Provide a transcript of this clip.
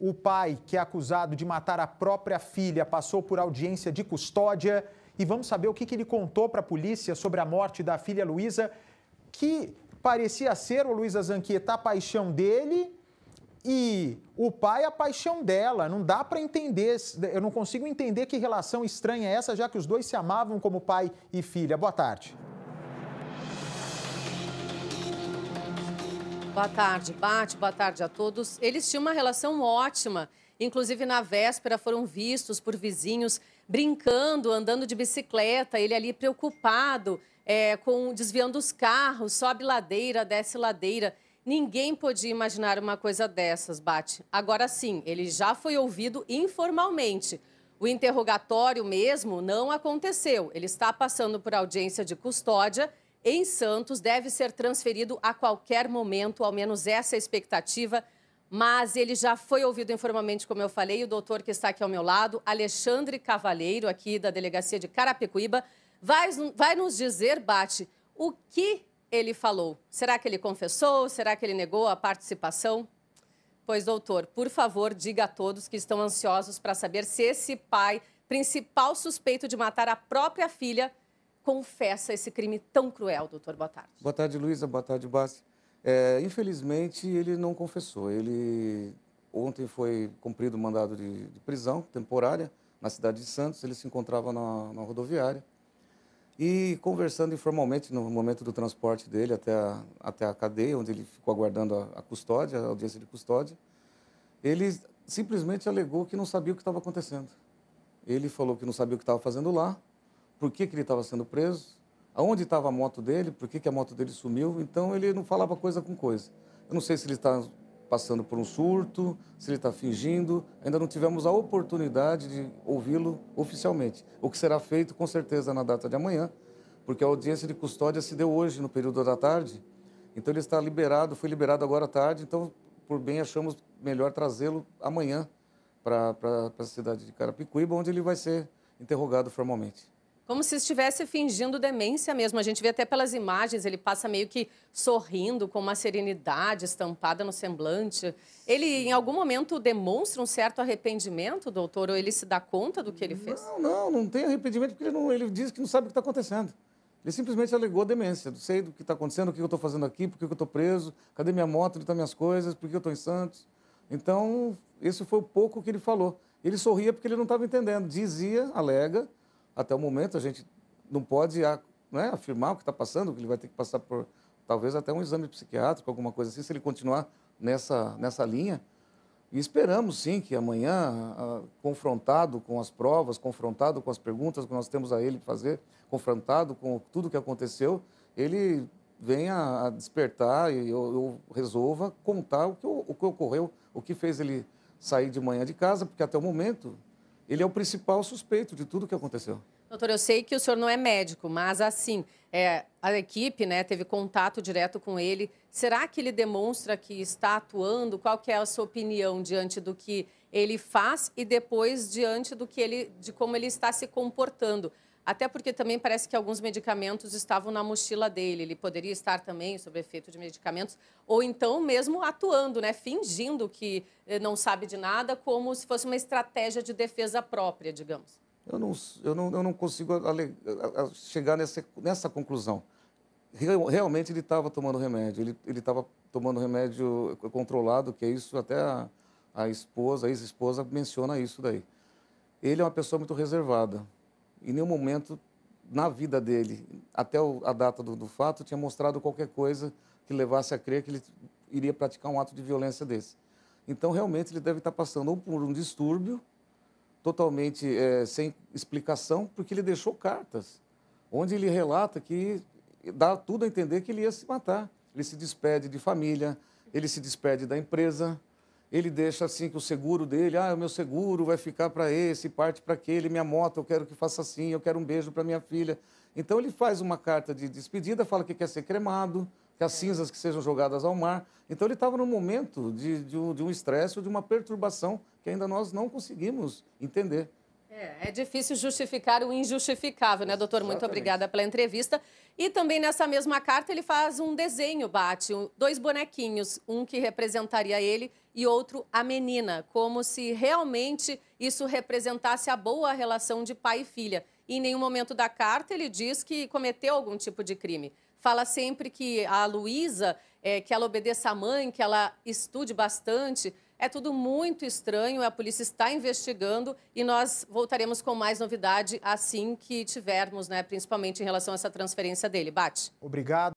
O pai, que é acusado de matar a própria filha, passou por audiência de custódia e vamos saber o que, ele contou para a polícia sobre a morte da filha Luísa, que parecia ser o Luísa Zanqueta a paixão dele e o pai a paixão dela. Não dá para entender, eu não consigo entender que relação estranha é essa, já que os dois se amavam como pai e filha. Boa tarde. Boa tarde, Bate. Boa tarde a todos. Eles tinham uma relação ótima. Inclusive, na véspera, foram vistos por vizinhos brincando, andando de bicicleta. Ele ali preocupado, é, com desviando os carros, sobe ladeira, desce ladeira. Ninguém podia imaginar uma coisa dessas, Bate. Agora sim, ele já foi ouvido informalmente. O interrogatório mesmo não aconteceu. Ele está passando por audiência de custódia em Santos deve ser transferido a qualquer momento, ao menos essa é a expectativa. Mas ele já foi ouvido informalmente, como eu falei, o doutor que está aqui ao meu lado, Alexandre Cavaleiro, aqui da delegacia de Carapicuíba, vai, vai nos dizer, Bate, o que ele falou. Será que ele confessou? Será que ele negou a participação? Pois, doutor, por favor, diga a todos que estão ansiosos para saber se esse pai, principal suspeito de matar a própria filha, confessa esse crime tão cruel, doutor? Boa tarde. Boa tarde, Luísa. Boa tarde, Bassi. É, infelizmente, ele não confessou. Ele Ontem foi cumprido o mandado de, de prisão temporária na cidade de Santos. Ele se encontrava na, na, rodoviária. E conversando informalmente no momento do transporte dele até a, até a cadeia, onde ele ficou aguardando a, a custódia, a audiência de custódia, ele simplesmente alegou que não sabia o que estava acontecendo. Ele falou que não sabia o que estava fazendo lá, por que, que ele estava sendo preso, aonde estava a moto dele, por que, que a moto dele sumiu. Então ele não falava coisa com coisa. Eu não sei se ele está passando por um surto, se ele está fingindo. Ainda não tivemos a oportunidade de ouvi-lo oficialmente. O que será feito com certeza na data de amanhã, porque a audiência de custódia se deu hoje, no período da tarde. Então ele está liberado, foi liberado agora à tarde. Então, por bem, achamos melhor trazê-lo amanhã para a cidade de Carapicuíba, onde ele vai ser interrogado formalmente. Como se estivesse fingindo demência mesmo. A gente vê até pelas imagens, ele passa meio que sorrindo, com uma serenidade estampada no semblante. Ele, em algum momento, demonstra um certo arrependimento, doutor? Ou ele se dá conta do que ele fez? Não, não, não tem arrependimento, porque ele, não, ele diz que não sabe o que está acontecendo. Ele simplesmente alegou demência. Não sei do que está acontecendo, o que eu estou fazendo aqui, por que eu estou preso, cadê minha moto, onde estão tá minhas coisas, por que eu estou em Santos. Então, esse foi o pouco que ele falou. Ele sorria porque ele não estava entendendo. Dizia, alega, até o momento a gente não pode né, afirmar o que está passando, que ele vai ter que passar por talvez até um exame psiquiátrico, alguma coisa assim, se ele continuar nessa, nessa linha. E esperamos sim que amanhã, confrontado com as provas, confrontado com as perguntas que nós temos a ele fazer, confrontado com tudo o que aconteceu, ele venha a despertar e eu, eu resolva contar o que, o que ocorreu, o que fez ele sair de manhã de casa, porque até o momento ele é o principal suspeito de tudo o que aconteceu. Doutor, eu sei que o senhor não é médico, mas assim, é, a equipe né, teve contato direto com ele. Será que ele demonstra que está atuando? Qual que é a sua opinião diante do que ele faz e depois diante do que ele, de como ele está se comportando? Até porque também parece que alguns medicamentos estavam na mochila dele. Ele poderia estar também sob efeito de medicamentos, ou então mesmo atuando, né? fingindo que eh, não sabe de nada, como se fosse uma estratégia de defesa própria, digamos. Eu não, eu não, eu não consigo chegar nessa, nessa conclusão. Realmente ele estava tomando remédio, ele estava tomando remédio controlado, que é isso, até a, a esposa, a ex-esposa menciona isso daí. Ele é uma pessoa muito reservada, em nenhum momento na vida dele, até a data do, do fato, tinha mostrado qualquer coisa que levasse a crer que ele iria praticar um ato de violência desse. Então, realmente, ele deve estar passando ou por um distúrbio, totalmente é, sem explicação, porque ele deixou cartas, onde ele relata que dá tudo a entender que ele ia se matar. Ele se despede de família, ele se despede da empresa, ele deixa assim que o seguro dele, ah, o meu seguro vai ficar para esse, parte para aquele, minha moto eu quero que faça assim, eu quero um beijo para minha filha. Então ele faz uma carta de despedida, fala que quer ser cremado, que as cinzas que sejam jogadas ao mar. Então ele estava num momento de, de um estresse de, de uma perturbação que ainda nós não conseguimos entender. É, é difícil justificar o injustificável, né, doutor? Exatamente. Muito obrigada pela entrevista. E também nessa mesma carta ele faz um desenho, bate dois bonequinhos, um que representaria ele e outro a menina, como se realmente isso representasse a boa relação de pai e filha. E em nenhum momento da carta ele diz que cometeu algum tipo de crime. Fala sempre que a Luísa, é, que ela obedeça à mãe, que ela estude bastante. É tudo muito estranho, a polícia está investigando e nós voltaremos com mais novidade assim que tivermos, né, principalmente em relação a essa transferência dele. Bate. Obrigado.